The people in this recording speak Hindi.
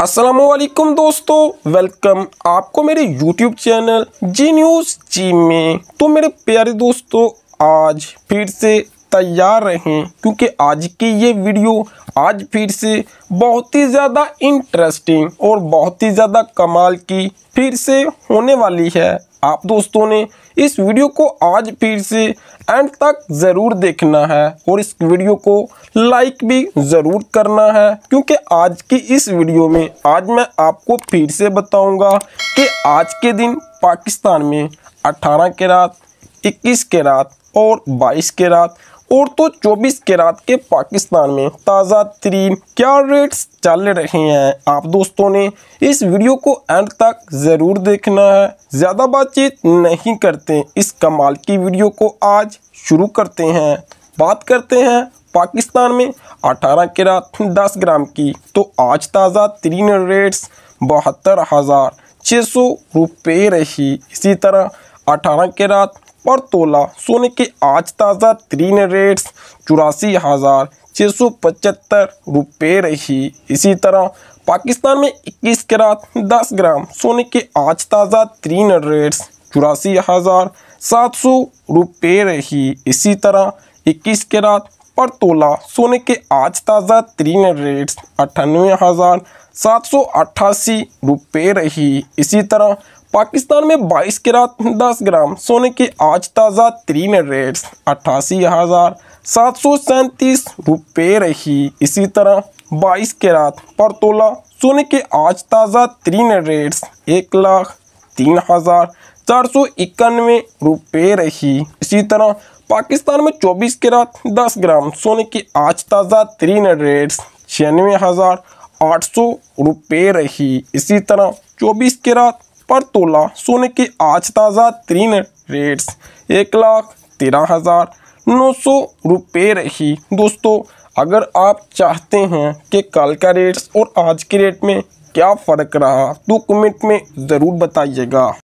असलम दोस्तों वेलकम आपको मेरे यूट्यूब चैनल जी न्यूज़ जी में तो मेरे प्यारे दोस्तों आज फिर से तैयार रहें क्योंकि आज की ये वीडियो आज फिर से बहुत ही ज़्यादा इंटरेस्टिंग और बहुत ही ज़्यादा कमाल की फिर से होने वाली है आप दोस्तों ने इस वीडियो को आज फिर से एंड तक ज़रूर देखना है और इस वीडियो को लाइक भी ज़रूर करना है क्योंकि आज की इस वीडियो में आज मैं आपको फिर से बताऊंगा कि आज के दिन पाकिस्तान में 18 के रात 21 के रात और 22 के रात और तो 24 रात के पाकिस्तान में ताज़ा तरीन क्या रेट्स चल रहे हैं आप दोस्तों ने इस वीडियो को एंड तक ज़रूर देखना है ज़्यादा बातचीत नहीं करते इस कमाल की वीडियो को आज शुरू करते हैं बात करते हैं पाकिस्तान में 18 रात 10 ग्राम की तो आज ताज़ा तरीन रेट्स बहत्तर हज़ार छः सौ रुपये रही इसी तरह अठारह के रात और तोला सोने के आज ताज़ा तीन रेट्स चौरासी हज़ार छः सौ पचहत्तर रुपये रही इसी तरह पाकिस्तान में इक्कीस रात दस ग्राम सोने के आज ताज़ा तीन रेट्स चौरासी हज़ार सात सौ रुपये रही इसी तरह इक्कीस रात पर तोला सोने के आज ताज़ा तीन रेट्स अट्ठानवे हज़ार सात सौ अट्ठासी रुपये रही इसी तरह पाकिस्तान में 22 ग्राम 10 ग्राम सोने के आज ताज़ा त्री में रेट्स अट्ठासी हज़ार सात सौ सैंतीस रुपये रही इसी तरह 22 कैरात पर तोला सोने के आज ताज़ा तीन रेट्स एक लाख तीन हज़ार चार सौ इक्यानवे रुपये रही इसी तरह पाकिस्तान में 24 कैरात 10 ग्राम सोने के आज ताज़ा तीन रेट्स छियानवे हज़ार आठ सौ रुपये रही इसी तरह 24 रात पर तोला सोने के आज ताज़ा तीन रेट्स एक लाख तेरह हज़ार नौ सौ रुपये रही दोस्तों अगर आप चाहते हैं कि कल का रेट्स और आज के रेट में क्या फ़र्क रहा तो कमेंट में ज़रूर बताइएगा